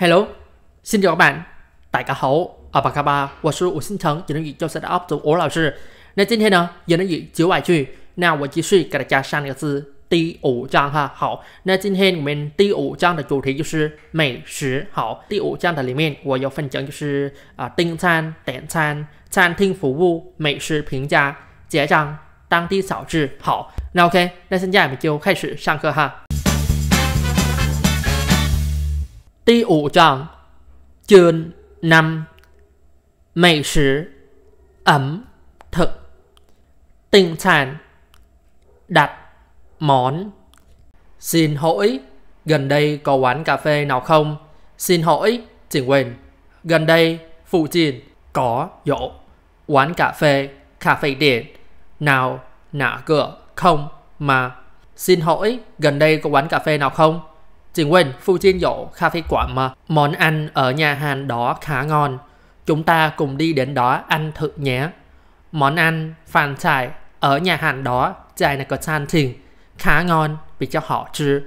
Hello，新迎各大家好，阿巴卡巴，我是吴新成，这里语教学的吴老师。那今天呢，因语要教外句，那我继续给大家上一个字，第五章哈。好，那今天我们第五章的主题就是美食。好，第五章的里面我要分享就是啊订餐、点餐、餐厅服务、美食评价、结账、当地小吃。好，那 OK，那现在我们就开始上课哈。第五章，chương 5 Mỹ 食 Ẩm thực Tinh sản Đặt Món Xin hỏi Gần đây có quán cà phê nào không? Xin hỏi Chỉ quên Gần đây Phụ Chiên Có dỗ Quán cà phê Cà phê điện Nào Nả cửa Không Mà Xin hỏi Gần đây có quán cà phê nào không? Chị Quỳnh, Fujin dỗ cà phê quả mà món ăn ở nhà hàng đó khá ngon. Chúng ta cùng đi đến đó ăn thử nhé. Món ăn phàn chải ở nhà hàng đó chài là có chan trình khá ngon vì cho họ chứ.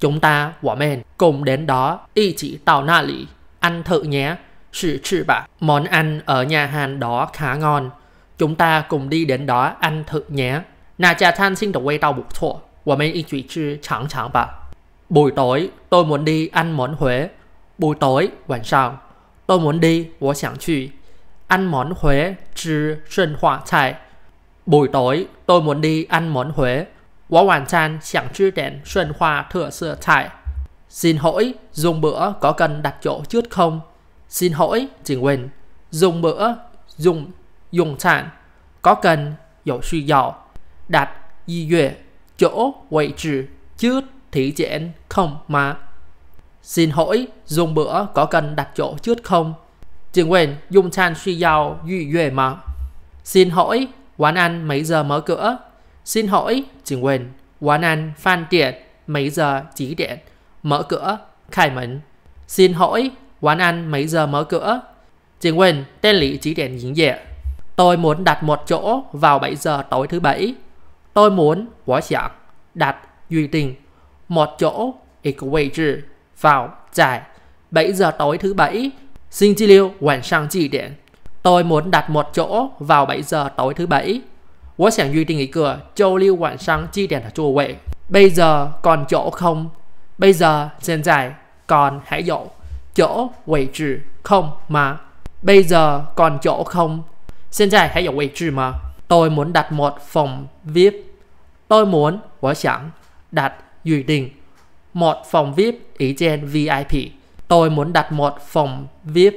Chúng ta quả men cùng đến đó y chỉ tàu na lì ăn thử nhé. Sự chứ bà, món ăn ở nhà hàng đó khá ngon. Chúng ta cùng đi đến đó ăn thử nhé. Nà chà chan xin đồ quay tàu bục thuộc, 我们一起去尝尝吧。Buổi tối tôi muốn đi ăn món Huế. Buổi tối, 晚上, tôi muốn đi, 我想去 ăn món Huế chứ sơn hoa 菜. Buổi tối tôi muốn đi ăn món Huế. 我晚餐想吃点顺化特色菜. Xin hỏi, dùng bữa có cần đặt chỗ trước không? Xin hỏi, Trình Quỳnh, dùng bữa, dùng, dùng sản, có cần, dấu suy dạo, đặt, y yue, chỗ, vị trí, trước thí diễn không mà. Xin hỏi, dùng bữa có cần đặt chỗ trước không? Trường quyền dùng chan suy giàu duy duệ mà. Xin hỏi, quán ăn mấy giờ mở cửa? Xin hỏi, trường quyền, quán ăn phan tiện mấy giờ chỉ điện? Mở cửa, khai mẫn. Xin hỏi, quán ăn mấy giờ mở cửa? Trường quyền, tên lý chỉ điện diễn dẹ. Tôi muốn đặt một chỗ vào 7 giờ tối thứ bảy. Tôi muốn quá sẵn đặt duy tình một chỗ equator vào giải 7 giờ tối thứ bảy xin chi liêu quản sang chỉ điện tôi muốn đặt một chỗ vào 7 giờ tối thứ bảy sản duy nghỉ cửa, châu lưu sang chi ở chùa 我想预定一个周六晚上七点的座位 bây giờ còn chỗ không bây giờ hiện giải còn hãy dụ chỗ vị trí không mà bây giờ còn chỗ không hiện giải hãy dụ vị trí mà tôi muốn đặt một phòng vip tôi muốn 我想 đặt Duy Đình. Một phòng VIP ý trên VIP. Tôi muốn đặt một phòng VIP.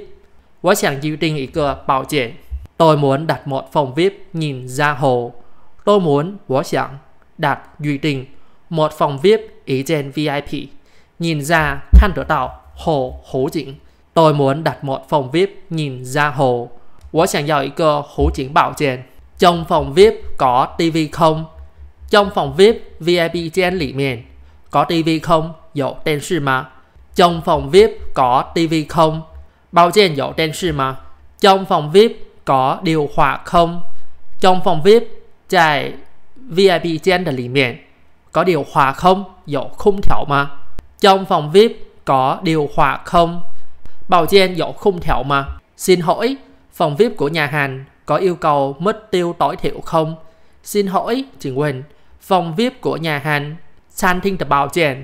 我想预定一个保险. Tôi muốn đặt một phòng VIP nhìn ra hồ. Tôi muốn 我想 đặt dự định một phòng VIP ý trên VIP. Nhìn ra khăn trở tạo hồ hố chỉnh. Tôi muốn đặt một phòng VIP nhìn ra hồ. bảo trên. Trong phòng VIP có TV không? Trong phòng VIP VIP trên lì miền có tivi không? Dẫu tên sư mà. Trong phòng VIP có tivi không? Bao trên dẫu tên sư mà. Trong phòng VIP có điều hòa không? Trong phòng VIP, tại VIP trên là miệng có điều hòa không? Dẫu khung thảo mà. Trong phòng VIP có điều hòa không? Bao trên dẫu khung thảo mà. Xin hỏi, phòng VIP của nhà hàng có yêu cầu mất tiêu tối thiểu không? Xin hỏi, chị Quỳnh, phòng VIP của nhà hàng 餐厅的 bảo diện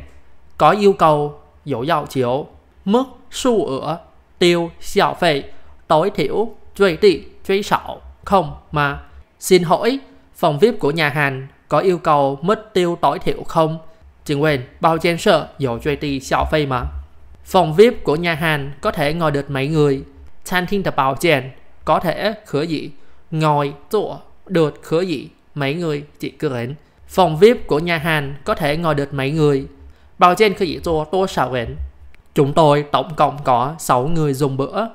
có yêu cầu dấu dạo chiếu mức su ở tiêu xiao phê tối thiểu truy tị truy sạo không mà xin hỏi phòng vip của nhà hàng có yêu cầu mức tiêu tối thiểu không Chính quyền bao chen sợ dấu truy tị xiao phê mà phòng vip của nhà hàng có thể ngồi được mấy người Chan thiên tập chèn có thể khứa gì ngồi chỗ được khứa gì mấy người chỉ cứ đến Phòng VIP của nhà hàng có thể ngồi được mấy người? Bao trên khi chỉ tô tôi sao đến? Chúng tôi tổng cộng có 6 người dùng bữa.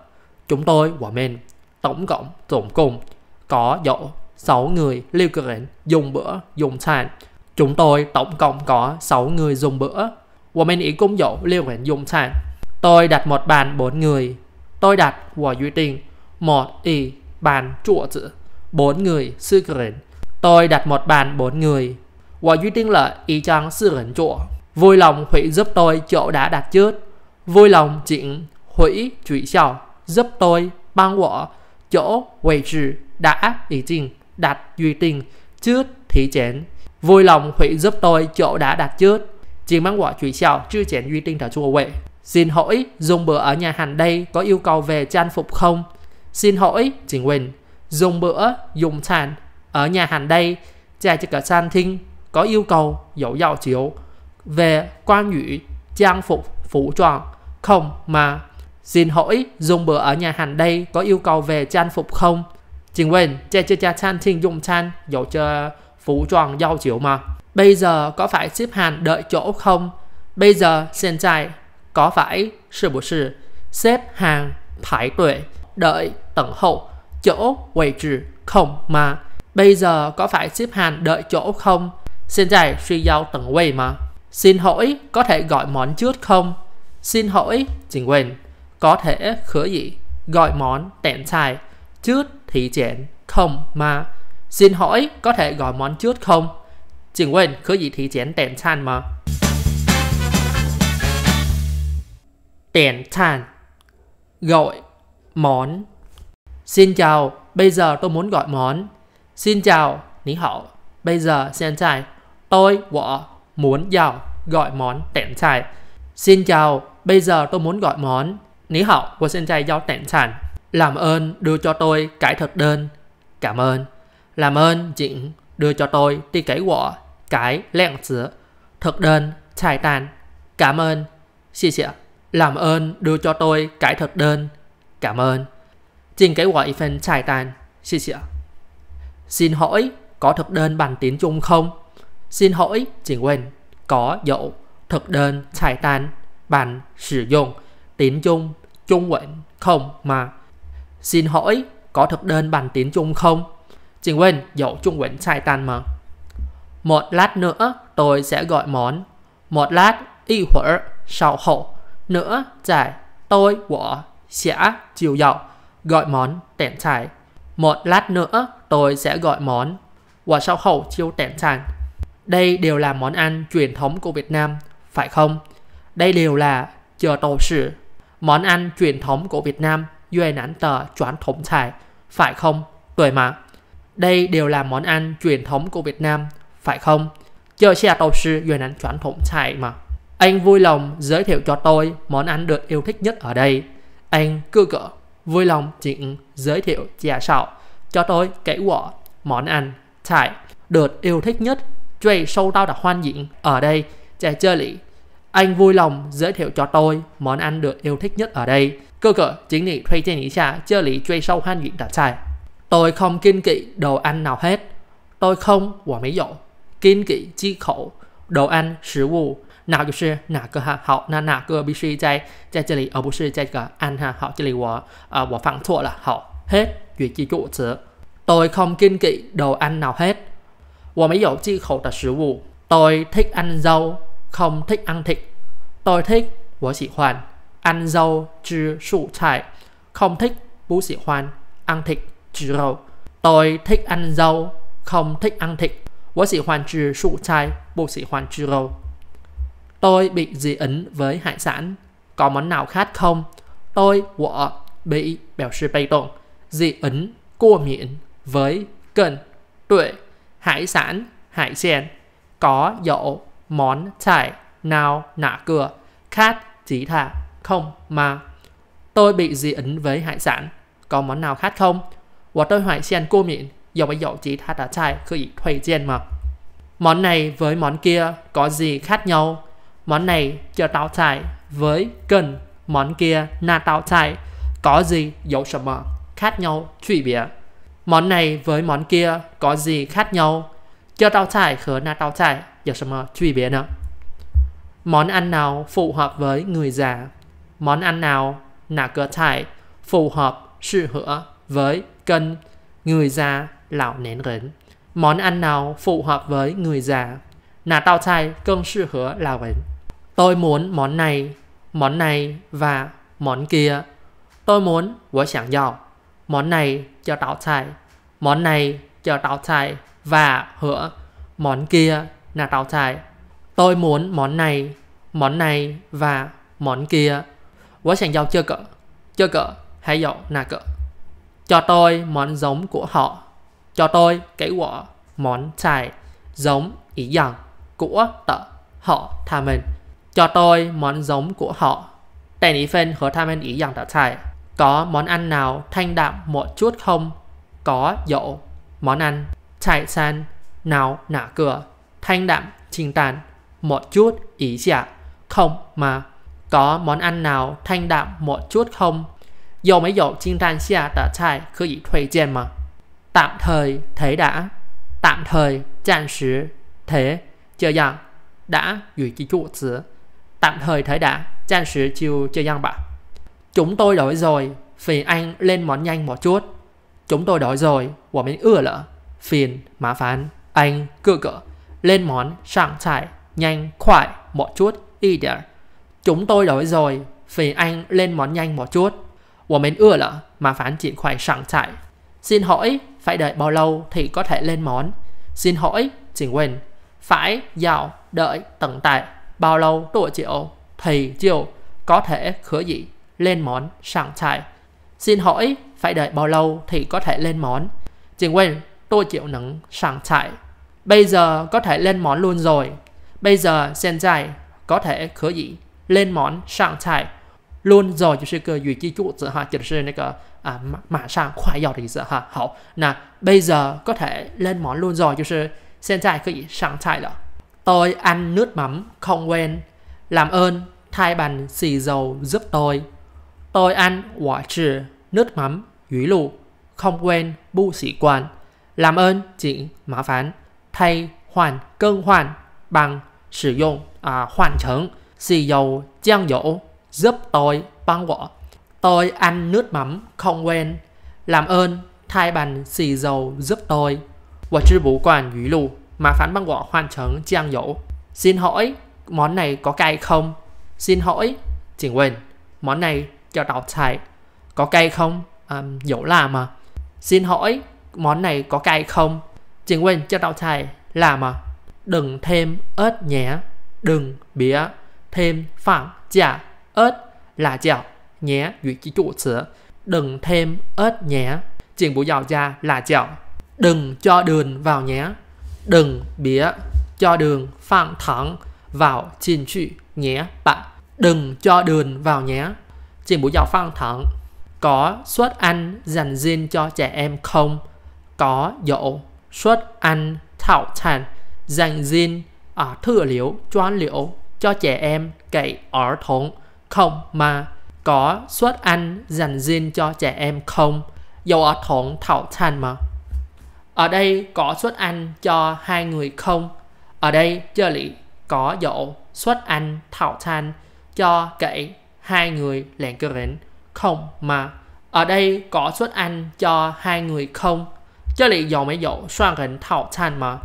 Chúng tôi của men tổng cộng tổng cùng có dỗ 6 người lưu cực đến dùng bữa dùng sàn. Chúng tôi tổng cộng có 6 người dùng bữa. Của men ý cũng dỗ lưu đến dùng sàn. Tôi đặt một bàn 4 người. Tôi đặt của duy tình một y bàn chua chữ. 4 người sư cực Tôi đặt một bàn 4 người và duy y chang sư 我决定了一张私人 chỗ. Vui lòng hủy giúp tôi chỗ đã đặt trước. Vui lòng chỉnh hủy chuyện sau giúp tôi băng bằng 我 chỗ quầy trí đã ý trình đặt duy tình trước thị trấn. Vui lòng hủy giúp tôi chỗ đã đặt trước. Chỉ băng quả chuyện sau chưa chén duy tinh đã chùa quệ. Xin hỏi dùng bữa ở nhà hàng đây có yêu cầu về trang phục không? Xin hỏi Trình Quỳnh dùng bữa dùng sàn ở nhà hàng đây trà chỉ cả san thinh có yêu cầu dẫu dạo chiếu về quan ủy trang phục phủ trang không mà xin hỏi dùng bữa ở nhà hàng đây có yêu cầu về trang phục không chính quên che cha cha chan thiên dùng chan dẫu cho phủ trang dạo chiếu mà bây giờ có phải xếp hàng đợi chỗ không bây giờ hiện tại có phải sự bộ sự xếp hàng thải tuệ đợi tận hậu chỗ quầy trừ không mà bây giờ có phải xếp hàng đợi chỗ không Xin thầy suy giao tầng quay mà. Xin hỏi có thể gọi món trước không? Xin hỏi chính quyền có thể khứa gì gọi món tẹn xài trước thì chén không mà. Xin hỏi có thể gọi món trước không? Chính quyền khứa gì thì chén tẹn xài mà. Tẹn xài gọi món. Xin chào, bây giờ tôi muốn gọi món. Xin chào, ní hậu Bây giờ xin chào, Tôi wo muốn giàu gọi món tẻn chài. Xin chào, bây giờ tôi muốn gọi món. Ní hậu wo xin chai giao tẻn chàn. Làm ơn đưa cho tôi cái thực đơn. Cảm ơn. Làm ơn chỉnh đưa cho tôi đi cái wo cái lẹn chữ. Thực đơn chài tàn. Cảm ơn. xin xì. Làm ơn đưa cho tôi cái thực đơn. Cảm ơn. Trình cái gọi phần chài tàn. xin xì. Xin hỏi có thực đơn bằng tiếng Trung không? Xin hỏi, chỉ quên có dấu thực đơn xài tan bàn sử dụng tín dụng trung quẩn không mà xin hỏi có thực đơn bằng tín chung không chỉ quên dấu trung quẩn xài tan mà một lát nữa tôi sẽ gọi món một lát y huở sau hậu nữa giải tôi của sẽ chiều dậu gọi món tẹn trải một lát nữa tôi sẽ gọi món và sau hậu chiêu tẹn trải đây đều là món ăn truyền thống của Việt Nam, phải không? Đây đều là chờ tổ sự, món ăn truyền thống của Việt Nam, duy nán tờ choán thống thải, phải không? Tuổi mà. Đây đều là món ăn truyền thống của Việt Nam, phải không? Chờ xe tổ sư duy nán choán thống thải mà. Anh vui lòng giới thiệu cho tôi món ăn được yêu thích nhất ở đây. Anh cư cỡ vui lòng chị giới thiệu chia sẻ cho tôi kể quả món ăn thải được yêu thích nhất Truy sâu hoan diện Ở đây, tại chơi lý, anh vui lòng giới thiệu cho tôi món ăn được yêu thích nhất ở đây. Cơ cỡ, chính lý truy trên ý xa, chơi lý truy sâu hoan diện đã chạy. Tôi không kinh kỵ đồ ăn nào hết. Tôi không, quả mấy dỗ, Kinh kỵ chi khẩu, đồ ăn, 食物. Nào chứ nào cơ hạ hậu, nào nào cơ bị suy chạy, chạy chơi lý, ở bố suy chạy cả ăn hạ họ, chơi lý, quả, à, quả phẳng thua là hậu. Hết, duyệt chi chủ chữ. Tôi không kinh kỵ đồ ăn nào hết. 我没有忌口的食物。Tôi thích ăn dâu, không thích ăn thịt. Tôi thích, 我喜欢 ăn dâu, 吃蔬菜 không thích, 不喜欢 ăn thịt, rau Tôi thích ăn dâu, không thích ăn thịt. 我喜欢吃蔬菜,不喜欢吃肉 Tôi bị dị ứng với hải sản. Có món nào khác không? Tôi, 我 bị, biểu 示被动 dị ứng, cua miệng với cần, tuệ hải sản, hải sản, có dậu, món, chải, nào, nả cửa, khát, chỉ thả, không, mà. Tôi bị dị ứng với hải sản, có món nào khác không? Và tôi hỏi xiên cô miệng, dầu bây dậu chỉ thả đã chải, cứ ý thuê chen mà. Món này với món kia có gì khác nhau? Món này cho tao chải với cần, món kia na tao chải, có gì dấu sợ mà khác nhau, truy biệt. Món này với món kia có gì khác nhau? Cho tao trải khớ na tao trải, có gì truy biến nữa? Món ăn nào phù hợp với người già? Món ăn nào là cơ trải phù hợp sự hứa với cân người già lão nén rỉnh? Món ăn nào phù hợp với người già? Là tao trải cân sự hứa lão rỉnh. Tôi muốn món này, món này và món kia. Tôi muốn, tôi muốn, món này cho tao xài, món này cho tao xài và hứa món kia là tao xài. Tôi muốn món này, món này và món kia. Quá sành giao chưa cỡ, chưa cỡ, hãy dọn nà cỡ. Cho tôi món giống của họ, cho tôi cái quả món chài giống ý rằng của tợ họ tham mình. Cho tôi món giống của họ. Tên ý phân hứa tham mình ý rằng tợ chài. Có món ăn nào thanh đạm một chút không? Có dậu. Món ăn chạy san nào nả cửa. Thanh đạm trình tàn một chút ý dạ. Không mà. Có món ăn nào thanh đạm một chút không? Dầu mấy dậu trình tàn xia tả chạy cứ ý thuê trên mà. Tạm thời thế đã. Tạm thời tạm sử thế. Chờ dạng đã gửi cái tạm thời thế đã, tạm sử chiều chờ giang bạc chúng tôi đói rồi phiền anh lên món nhanh một chút chúng tôi đói rồi của mình ưa lỡ phiền mà phán anh cựa cỡ lên món sẵn chải nhanh khoải một chút đi điểm chúng tôi đói rồi phiền anh lên món nhanh một chút của mình ưa lỡ mà phán triển khoải sẵn chải xin hỏi phải đợi bao lâu thì có thể lên món xin hỏi chỉ quên phải dạo đợi tận tại bao lâu tuổi chiều thì chiều có thể khứa gì lên món sang chai. Xin hỏi phải đợi bao lâu thì có thể lên món? Chỉ quên, tôi chịu nắng sang chai. Bây giờ có thể lên món luôn rồi. Bây giờ sen chai có thể khởi gì? Lên món sang chai. Luôn rồi chỉ cơ duy chi chủ tự hạ chỉ là cái à mà, mà sang khoai dầu thì ha. Hảo, nè, bây giờ có thể lên món luôn rồi chỉ là sen chai gì sang chai rồi. Tôi ăn nước mắm không quên. Làm ơn thay bàn xì dầu giúp tôi. Tôi ăn quả trừ, nước mắm, dúi lụ, không quên bu sĩ quan. Làm ơn mã phán thay hoàn cơn hoàn bằng sử dụng à, hoàn chấn xì dầu trang dỗ giúp tôi băng quả. Tôi ăn nước mắm không quên. Làm ơn thay bằng xì dầu giúp tôi. Quả trừ bổ quản dúi lụ, mã phán băng quả hoàn chấn trang dỗ. Xin hỏi món này có cay không? Xin hỏi, chỉnh quên, món này cho đọc thầy có cay không um, dỗ làm à xin hỏi món này có cay không chính quên cho đọc thầy là mà đừng thêm ớt nhé đừng bía thêm phẳng chả ớt là chảo nhé duy chỉ chủ 词 đừng thêm ớt nhé chuyện bố giàu ra là chảo đừng cho đường vào nhé đừng bía cho đường phẳng thẳng vào trình chữ nhé bạn đừng cho đường vào nhé chị bộ giáo phân thận có suất ăn dành riêng cho trẻ em không có dỗ suất ăn thảo sản dành riêng ở à, thừa liệu choán liệu cho trẻ em cậy ở thốn không mà có suất ăn dành riêng cho trẻ em không dầu ở thốn thảo sản mà ở đây có suất ăn cho hai người không ở đây chơi lý có dỗ suất ăn thảo sản cho cậy hai người lẹn cơ rỉnh không mà ở đây có suất ăn cho hai người không cho lý dầu mấy dụ soan rỉnh thảo chan mà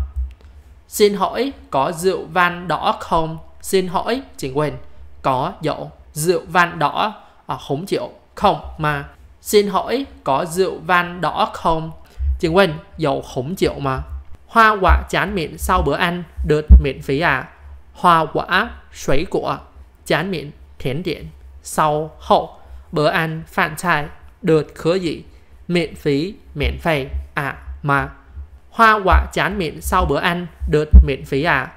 xin hỏi có rượu van đỏ không xin hỏi chị quên có dụ rượu van đỏ à, không chịu không mà xin hỏi có rượu van đỏ không chị quên dầu không chịu mà hoa quả chán miệng sau bữa ăn được miễn phí à hoa quả sấy của chán miệng thiến điện sau hậu bữa ăn phản trại được khứa dị miễn phí miễn phí à mà hoa quả chán miệng sau bữa ăn được miễn phí à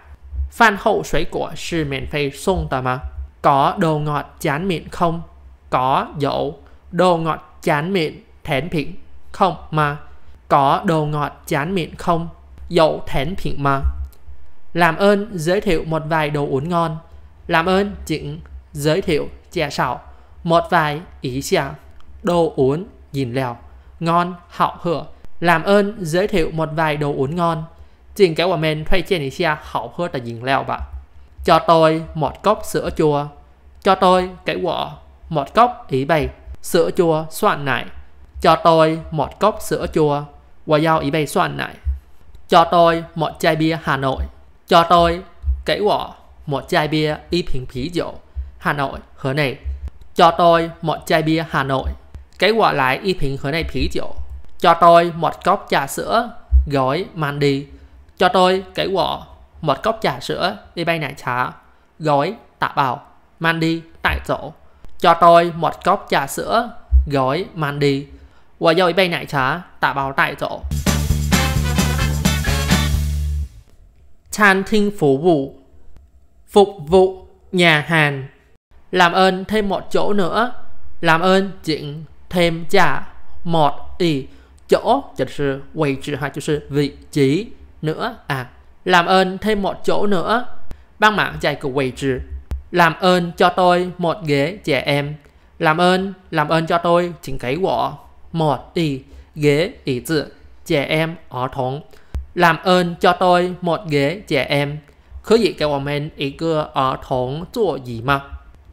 phan hậu suối của sư miễn phí sung tờ mà có đồ ngọt chán miệng không có dậu đồ ngọt chán miệng thén phịnh không mà có đồ ngọt chán miệng không dậu thén phịnh mà làm ơn giới thiệu một vài đồ uống ngon làm ơn chỉnh giới thiệu 介绍 một vài ý 想, đồ uống, nhìn lèo, ngon, hảo hở. Làm ơn giới thiệu một vài đồ uống ngon. Xin cái của mình thuê trên ý xe hảo hở là nhìn lèo bạn. Cho tôi một cốc sữa chua. Cho tôi cái quả một cốc ý bày sữa chua soạn nải. Cho tôi một cốc sữa chua. và giao ý bày soạn nải. Cho tôi một chai bia Hà Nội. Cho tôi cái quả một chai bia y bình phí rượu. Hà Nội, hứa này. Cho tôi một chai bia Hà Nội. Cái quả lại y phỉnh hứa này phí triệu. Cho tôi một cốc trà sữa gói Mandy. Cho tôi cái quả một cốc trà sữa đi bay gói tạ bảo Mandy tại chỗ. Cho tôi một cốc trà sữa gói Mandy. Và dồi tạ bào tại chỗ. Chan thinh phục vụ Phục vụ nhà hàng làm ơn thêm một chỗ nữa làm ơn chỉnh thêm trả một ý chỗ chỉ là vị trí hay là vị trí nữa à làm ơn thêm một chỗ nữa băng mạng chạy của vị trí làm ơn cho tôi một ghế trẻ em làm ơn làm ơn cho tôi chỉnh cái của một ý ghế ý tự trẻ em ở thống làm ơn cho tôi một ghế trẻ em cứ gì gì ý ở chỗ 可以给我们一个儿童座椅吗？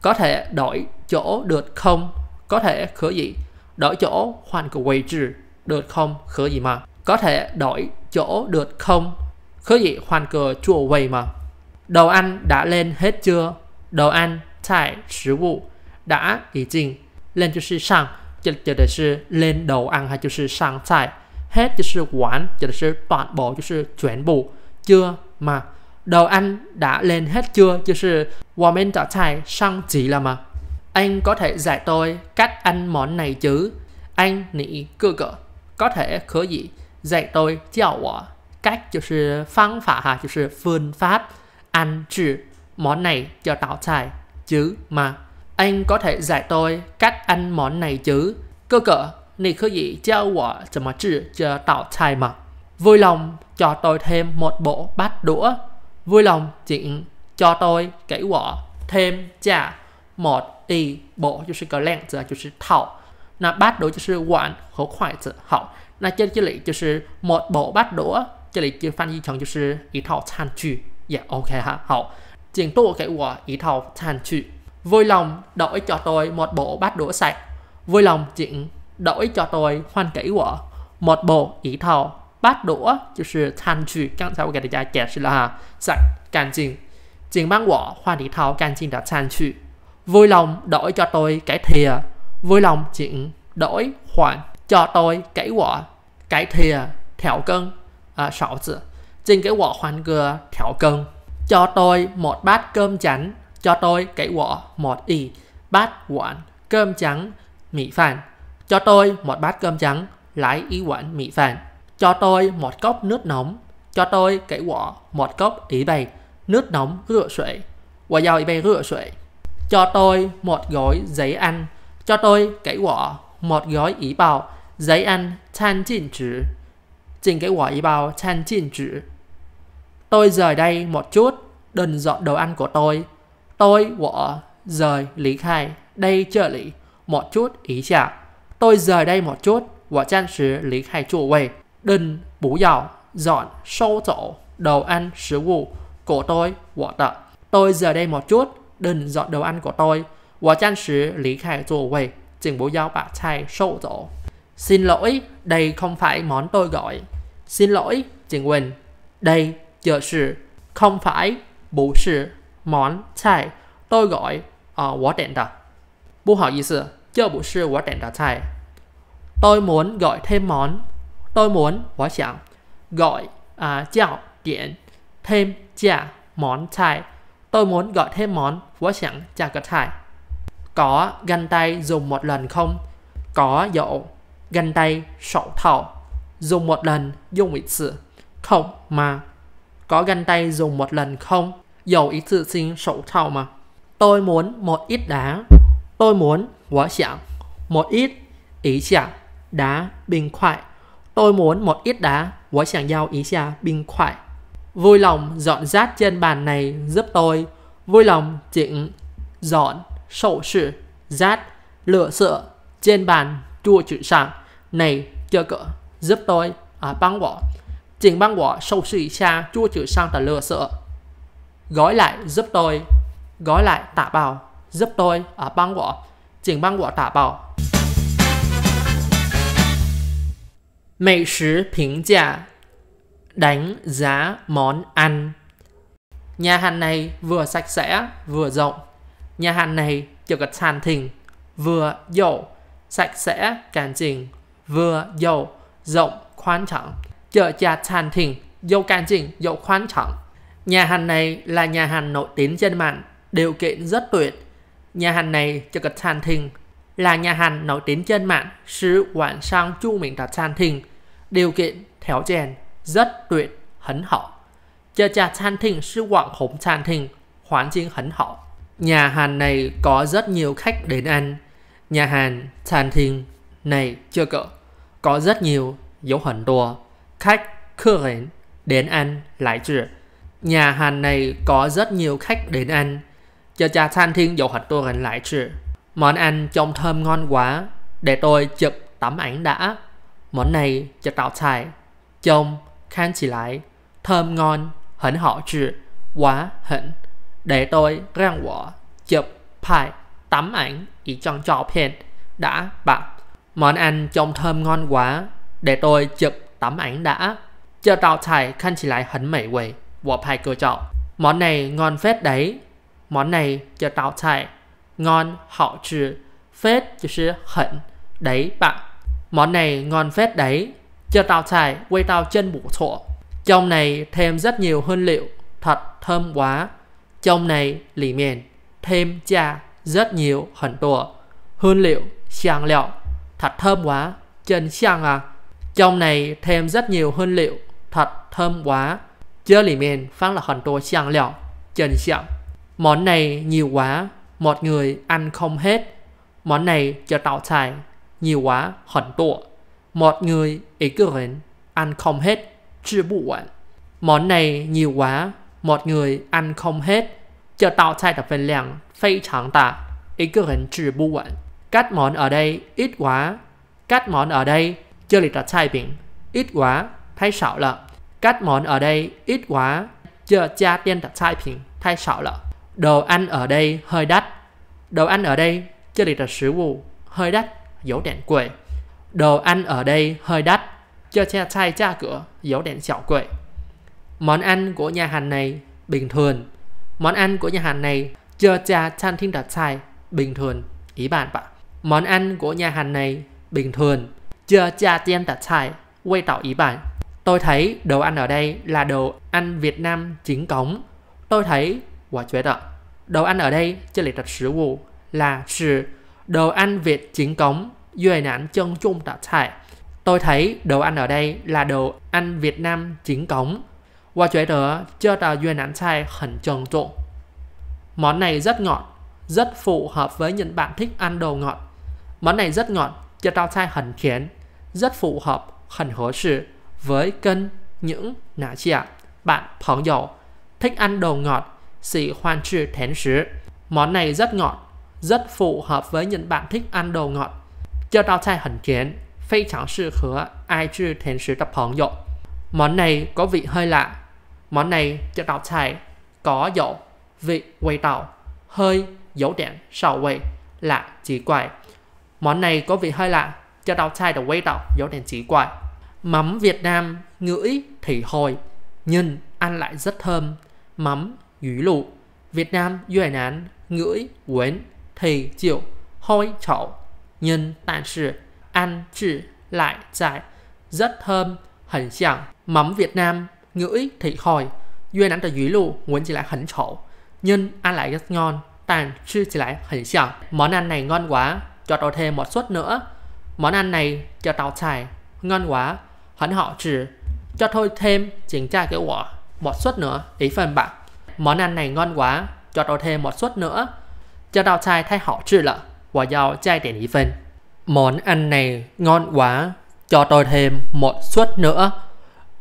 có thể đổi chỗ được không có thể khở gì đổi chỗ hoàn của quầy trí được không khở gì mà có thể đổi chỗ được không khở gì hoàn cờ chùa quầy mà đồ ăn đã lên hết chưa đồ ăn tại sử vụ đã ý trình lên cho sư sang chờ cho để sư lên đồ ăn hay cho sư sang tại hết cho sư quán chờ để sư toàn bộ cho sư chuyển bộ chưa mà đầu anh đã lên hết chưa? Chứ là men đã thải sang chỉ là mà. Anh có thể dạy tôi cách ăn món này chứ? Anh nị cơ cỡ Có thể khớ gì? Dạy tôi chào quả. Cách chứ sư phương pháp ha, chứ là phương pháp ăn chữ món này cho tạo thải chứ mà. Anh có thể dạy tôi cách ăn món này chứ? Cơ cỡ nị khớ gì chào quả cho mà chữ cho tạo thải mà. Vui lòng cho tôi thêm một bộ bát đũa vui lòng chuyện cho tôi cái quả thêm trả một tỷ bộ cho sự có lẹn giờ cho sự thảo là bắt đũa cho sự quản khổ khoải sự học là trên chỉ lý cho sự một bộ bắt đũa chỉ lý chưa phan di chồng cho sự ý thảo chan chữ dạ ok ha học chuyện tôi cái quả ý thảo chan chữ vui lòng đổi cho tôi một bộ bát đũa sạch vui lòng chuyện đổi cho tôi hoàn kỹ quả một bộ ý thảo bát đũa 就是餐具，刚才我给大家解释了哈，sạch 干净，请帮我换一套干净的餐具。Vui lòng đổi cho tôi cái thìa. Vui cho tôi cái quả cái thìa thảo cân à, sảo tử. Xin cái quả hoàn cưa thảo cân. Cho tôi một bát cơm trắng. Cho tôi cái quả một y bát quán cơm trắng mì phàn. Cho tôi một bát cơm trắng lái ý quán mì phàn. Cho tôi một cốc nước nóng. Cho tôi cái quả một cốc ý bày nước nóng rửa sợi. Quả giao ý bày rửa sợi. Cho tôi một gói giấy ăn. Cho tôi cái quả một gói ý bào giấy ăn chan chỉnh chữ. Trình cái quả ý bào chan chỉnh chữ. Tôi rời đây một chút, đừng dọn đồ ăn của tôi. Tôi quả rời lý khai đây trợ lý một chút ý chả. Tôi rời đây một chút, quả chan sứ lý khai chủ quầy đừng bủ dạo dọn sâu tổ đồ vụ của tôi của tợ tôi giờ đây một chút đừng dọn đồ ăn của tôi của chan sứ lý khai dù quầy chỉnh bố giao bạc chai sâu tổ xin lỗi đây không phải món tôi gọi xin lỗi trình quỳnh đây chờ sự không phải bù sự món chai tôi gọi ở uh, chai tôi muốn gọi thêm món tôi muốn 我想 gọi à, chào điện thêm món chai tôi muốn gọi thêm món chai có găng tay dùng một lần không có dậu găng tay sổ thầu dùng một lần dùng ít sự không mà có găng tay dùng một lần không dầu ít sự xin sổ thầu mà tôi muốn một ít đá tôi muốn 我想 một ít ý chẳng đá bình khoại Tôi muốn một ít đá, quá chàng giao ý xa bình khoải. Vui lòng dọn rác trên bàn này giúp tôi. Vui lòng chỉnh dọn sổ sự rác lửa sữa trên bàn chua chữ sàng này cho cỡ giúp tôi à, băng bỏ chỉnh băng bỏ sâu sự xa chua chữ sang tờ lửa sữa gói lại giúp tôi gói lại tạ bào giúp tôi ở à, băng bỏ chỉnh băng bỏ tạ bào đánh giá món ăn. Nhà hàng này vừa sạch sẽ, vừa rộng. Nhà hàng này được cái sàn thình, vừa dầu sạch sẽ, càng trình, vừa dầu rộng, khoan trọng. Chợ chà sàn thình, dầu càng trình, dầu khoan trọng. Nhà hàng này là nhà hàng nổi tiếng trên mạng, điều kiện rất tuyệt. Nhà hàng này cho cái sàn thình, là nhà hàng nổi tiếng trên mạng, sứ quảng sang chu mình đặt sàn thình, điều kiện theo rất tuyệt hậu. hậu. hoàn Nhà hàng này có rất nhiều khách đến ăn. Nhà hàng này chưa cỡ có rất nhiều, dấu hẳn đùa. Khách, khơ đến, đến ăn, lại trừ. Nhà hàng này có rất nhiều khách đến ăn. dấu lại cha 餐厅有很多人来吃. Món ăn trông thơm ngon quá. Để tôi chụp tấm ảnh đã. Món này cho tạo tài, trông, khang chỉ lại, thơm ngon, hẳn họ trừ, quá hẳn. Để tôi răng quả, chụp, phải, tấm ảnh, ý chọn trò phiền, đã bạn. Món ăn trông thơm ngon quá, để tôi chụp tấm ảnh đã. Cho tạo tài khang chỉ lại hẳn mẩy quầy, quả phải cơ chọn Món này ngon phết đấy. Món này cho tạo tài, ngon họ trừ, phết đấy bạn Món này ngon phết đấy. Chờ tao trải, quay tao chân bổ trộn. Trong này thêm rất nhiều hương liệu, thật thơm quá. Trong này lì miền thêm cha rất nhiều hẳn tùa. Hương liệu, xiang liệu, thật thơm quá. Chân xiang à. Trong này thêm rất nhiều hương liệu, thật thơm quá. Chớ lì miền phát là hẳn tùa xiang liệu, chân xiang Món này nhiều quá, một người ăn không hết. Món này cho tạo trải nhiều quá, hẳn tộ. Một người, ý cơ ăn không hết, chưa bụ quản. Món này nhiều quá, một người ăn không hết, tạo chờ tạo 菜的分量非常大，一个人吃不完。Các món ở đây ít quá. Các món ở đây, chơi lịch là chai bình. Ít quá, thay sảo lợ. Các món ở đây ít quá, chờ gia tiên đặt chai bình, thay sảo lợ. Đồ ăn ở đây hơi đắt. Đồ ăn ở đây, chơi lịch là sứ vụ, hơi đắt. 有点贵。Đồ ăn ở đây hơi đắt, cho xe thay cha cửa, dấu đèn chảo quậy. Món ăn của nhà hàng này bình thường. Món ăn của nhà hàng này cho cha chan thiên đặt sai bình thường. Ý bạn bạn. Món ăn của nhà hàng này bình thường. Chưa cha tiên đặt sai quay tạo ý bạn. Tôi thấy đồ ăn ở đây là đồ ăn Việt Nam chính cống. Tôi thấy, quả chế đó. Đồ ăn ở đây, chứ lịch đặt sứ vụ là sự đồ ăn Việt chính cống Duy Nán Chân chung Tạ Thải. Tôi thấy đồ ăn ở đây là đồ ăn Việt Nam chính cống. Và chế đỡ cho tàu Duy Nán Thải hẳn trần trộn. Món này rất ngọt, rất phù hợp với những bạn thích ăn đồ ngọt. Món này rất ngọt, cho tao thai hẳn khiến, rất phù hợp, hẳn hợp sự với cân những nã trẻ, bạn phóng dầu, thích ăn đồ ngọt, sĩ hoan trừ thén sứ. Món này rất ngọt, rất phù hợp với những bạn thích ăn đồ ngọt. Cho rau chay hẳn chén, phi chẳng sự khứa ai chư thèn sứ tập hóng dậu. Món này có vị hơi lạ. Món này cho rau chay có dậu, vị quay tàu, hơi, dấu đèn, sầu quay, lạ, chỉ quài. Món này có vị hơi lạ, cho rau chay được quay tàu, dấu đèn chỉ quài. Mắm Việt Nam ngửi thì hồi, nhìn ăn lại rất thơm. Mắm, dúi lụ, Việt Nam, Duy Nán, ngửi, quến, thì chịu hôi chậu Nhưng tàn sự ăn chữ lại dài rất thơm, hình chẳng mắm Việt Nam ngữ thị khói. Duyên ăn tại dưới lù muốn chỉ lại hẳn chậu Nhưng ăn lại rất ngon, tàn sư chỉ lại hình chẳng. Món ăn này ngon quá, cho tôi thêm một suất nữa. Món ăn này cho tao chài ngon quá, hẳn họ chữ cho tôi thêm chỉnh tra cái quả một suất nữa ý phần bạn món ăn này ngon quá cho tôi thêm một suất nữa cho đào họ chưa để món ăn này ngon quá, cho tôi thêm một suất nữa.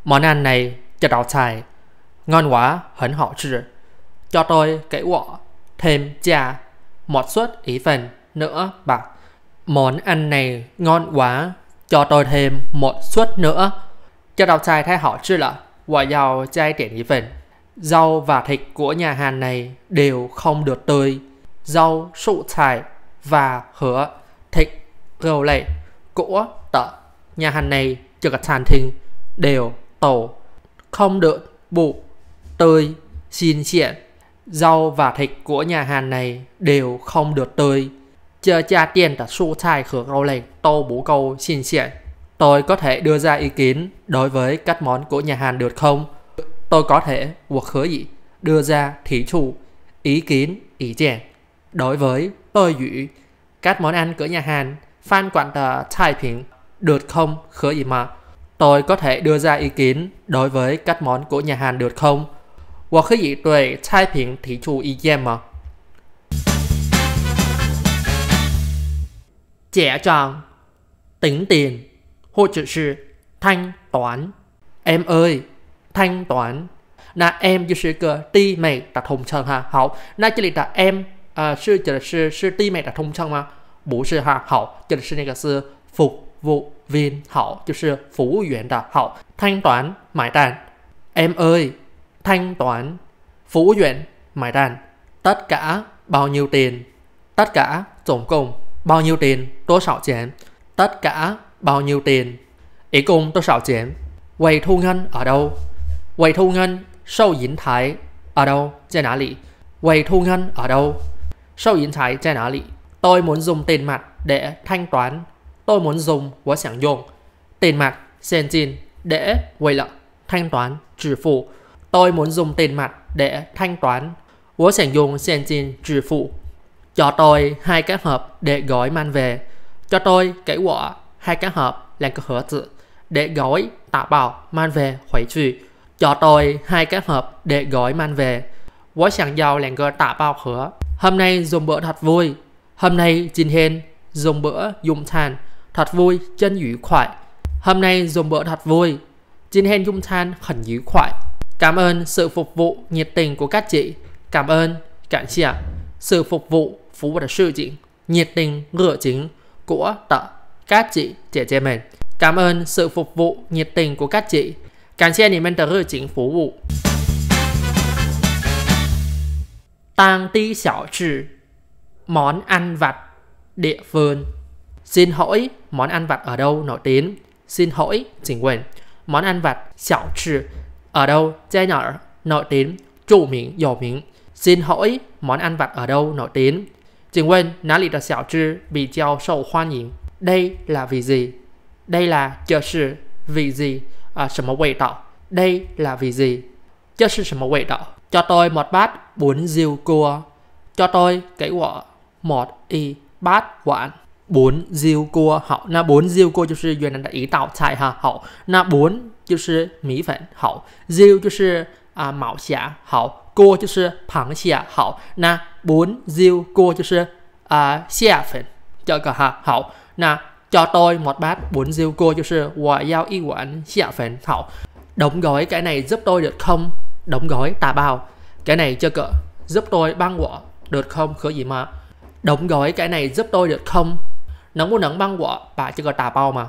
Món ăn này cho đào đạo 菜 ngon quá, hẳn họ chưa Cho tôi cái quọ thêm trà một suất ý phần nữa bạn Món ăn này ngon quá, cho tôi thêm một suất nữa. Cho đào họ chưa để rau và thịt của nhà hàng này đều không được tươi rau, sụ cải và hứa thịt, rau lệ, của tợ. Nhà hàng này cho các sản thịnh đều tổ, không được bụ, tươi, xin xịn. Rau và thịt của nhà hàng này đều không được tươi. Chờ cha tiền đã sụ cải hứa rau lệ tô bú câu xin xịn. Tôi có thể đưa ra ý kiến đối với các món của nhà hàng được không? Tôi có thể hoặc hứa gì đưa ra thí chủ ý kiến ý chèn Đối với bơ dữ, các món ăn của nhà hàng, fan quản tờ Thái Bình được không khởi gì mà. Tôi có thể đưa ra ý kiến đối với các món của nhà hàng được không? hoặc tuệ mà trẻ tròn tính tiền hỗ trợ là thanh toán. Em ơi, thanh toán. Na em mày hùng chỉ là em 啊、呃，是指的是是地面的通称吗？不是哈，好，指的是那个是服务员好，就是服务员的好。thanh toán 买单，em ơi thanh toán 服务员买单，tất cả bao nhiêu tiền tất cả tổng cộng bao nhiêu tiền tôi sảo chén tất cả bao nhiêu tiền ý cùng tôi sảo chén quầy thu ngân ở đâu quầy thu ngân sâu dính thái ở đâu trên quầy thu ngân ở đâu Sâu Yến Thái trên ở lị. Tôi muốn dùng tiền mặt để thanh toán. Tôi muốn dùng của sản dụng. Tiền mặt, xin tiền để quay lợi. Thanh toán, trừ phụ. Tôi muốn dùng tiền mặt để thanh toán. Của sản dụng xin tiền trừ phụ. Cho tôi hai cái hộp để gói mang về. Cho tôi cái quả hai cái hộp là cái hứa tự để gói tạo bảo mang về hủy trừ. Cho tôi hai cái hộp để gói mang về. Tôi 想要两个打包盒。Hôm nay dùng bữa thật vui. Hôm nay Jin Hen dùng bữa dùng than thật vui chân dữ khoại. Hôm nay dùng bữa thật vui. Jin Hen dùng than khẩn dữ khoại. Cảm ơn sự phục vụ nhiệt tình của các chị. Cảm ơn, cảm xạ. Sự phục vụ phú và sự chị nhiệt tình ngựa chính của tợ các chị trẻ trẻ mình. Cảm ơn sự phục vụ nhiệt tình của các chị. Cảm ơn tang ti xảo trừ món ăn vặt địa phương. Xin hỏi món ăn vặt ở đâu nổi tiếng? Xin hỏi, xin quên, món ăn vặt xảo trừ ở đâu chai nhỏ nổi tiếng, chủ miệng, dầu miệng. Xin hỏi món ăn vặt ở đâu nổi tiếng? Xin quên, nã lì ra xảo trừ bị treo sầu hoa nhìn. Đây là vì gì? Đây là chờ sự vì gì? À, 什么味道? Đây là vì gì? sự sự 这是什么味道？cho tôi một bát bún riêu cua. Cho tôi cái quả một y bát quán. Bún riêu cua hậu. Na bún riêu cua 就是越南的一道菜哈。好，那 bún 就是米粉，好，riêu hậu na bún riêu cua 就是啊蟹粉，这个哈好。那 cho tôi một bát bún riêu cua đóng gói cái này giúp tôi được không? đóng gói tà bao cái này chưa cỡ giúp tôi băng quả được không khởi gì mà đóng gói cái này giúp tôi được không nó muốn nắng băng quả và chưa có tà bao mà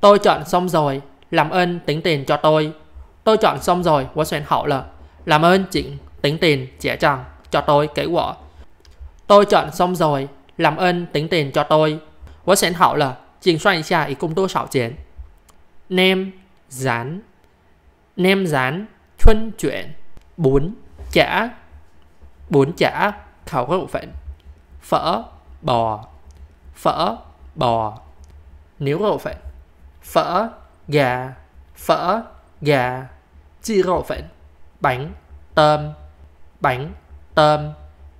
tôi chọn xong rồi làm ơn tính tiền cho tôi tôi chọn xong rồi quá xoèn hậu là làm ơn chị tính tiền trẻ chàng cho tôi cái quả tôi chọn xong rồi làm ơn tính tiền cho tôi quá xoèn hậu là trình xoay xa ý công tôi xảo chiến nem dán nem dán Xuân chuyển Bún chả Bún chả khẩu các bộ phận Phở bò Phở bò Nếu các bộ phận Phở gà Phở gà Chi các bộ phận Bánh tôm Bánh tôm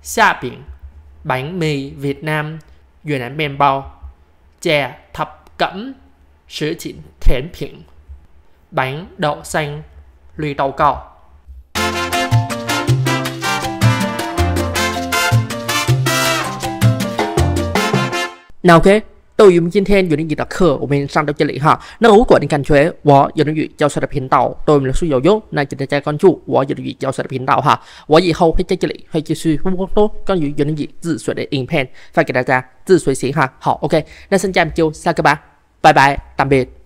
Xa biển Bánh mì Việt Nam Việt Nam mềm bao Chè thập cẩm Sữa chín thiện phiện Bánh đậu xanh 绿豆糕。nào ok 对于我们今天有点语的课，我们上到这里哈。那如果你感觉我有点语教学的频道对我们来说有用，那记得再关注我有点语教学的频道哈。我以后会在这里会继续更多关于有点语自学的影片发给大家自学习哈。好，OK，那现在我们就下课吧，拜拜，tạm biệt。